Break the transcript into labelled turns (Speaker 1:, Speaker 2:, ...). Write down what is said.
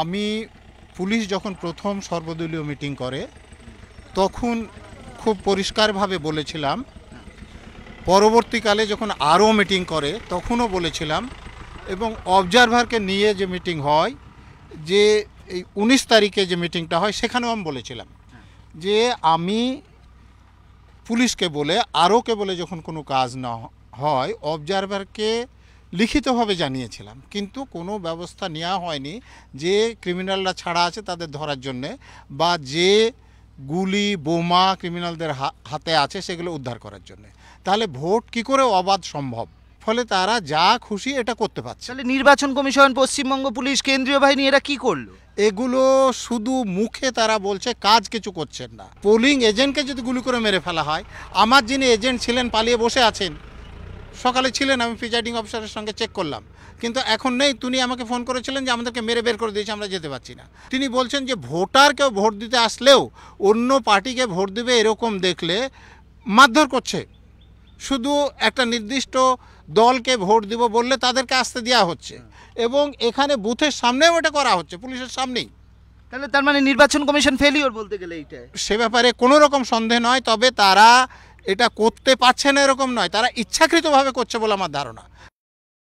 Speaker 1: আমি পুলিশ যখন প্রথম সর্বদলীয় মিটিং করে তখন খুব পরিষ্কারভাবে বলেছিলাম পরবর্তীকালে যখন আরও মিটিং করে তখনও বলেছিলাম এবং অবজারভারকে নিয়ে যে মিটিং হয় যে এই উনিশ তারিখে যে মিটিংটা হয় সেখানেও আমি বলেছিলাম যে আমি পুলিশকে বলে আরওকে বলে যখন কোনো কাজ না হয় অবজারভারকে লিখিতভাবে জানিয়েছিলাম কিন্তু কোনো ব্যবস্থা নেওয়া হয়নি যে ক্রিমিনালরা ছাড়া আছে তাদের ধরার জন্যে বা যে গুলি বোমা ক্রিমিনালদের হাতে আছে সেগুলো উদ্ধার করার জন্য তাহলে ভোট কি করে অবাধ সম্ভব ফলে তারা যা খুশি এটা করতে পারছে তাহলে নির্বাচন কমিশন পশ্চিমবঙ্গ পুলিশ কেন্দ্রীয় বাহিনী এরা কি করলো এগুলো শুধু মুখে তারা বলছে কাজ কিছু করছেন না পোলিং এজেন্টকে যদি গুলি করে মেরে ফেলা হয় আমার যিনি এজেন্ট ছিলেন পালিয়ে বসে আছেন সকালে ছিলেন আমি প্রিজাইডিং অফিসারের সঙ্গে চেক করলাম কিন্তু এখন নেই তিনি আমাকে ফোন করেছিলেন যে আমাদেরকে মেরে বের করে দিয়েছে আমরা যেতে পারছি না তিনি বলছেন যে ভোটার কেউ ভোট দিতে আসলেও অন্য পার্টিকে ভোট দেবে এরকম দেখলে মারধর করছে শুধু একটা নির্দিষ্ট দলকে ভোট দিব বললে তাদেরকে আসতে দেওয়া হচ্ছে এবং এখানে বুথের সামনেও এটা করা হচ্ছে পুলিশের সামনেই তাহলে তার মানে নির্বাচন কমিশন ফেলিওর বলতে গেলে এইটা সে ব্যাপারে কোনো রকম সন্দেহ নয় তবে তারা এটা করতে পারছে না এরকম নয় তারা ইচ্ছাকৃতভাবে করছে বলে আমার ধারণা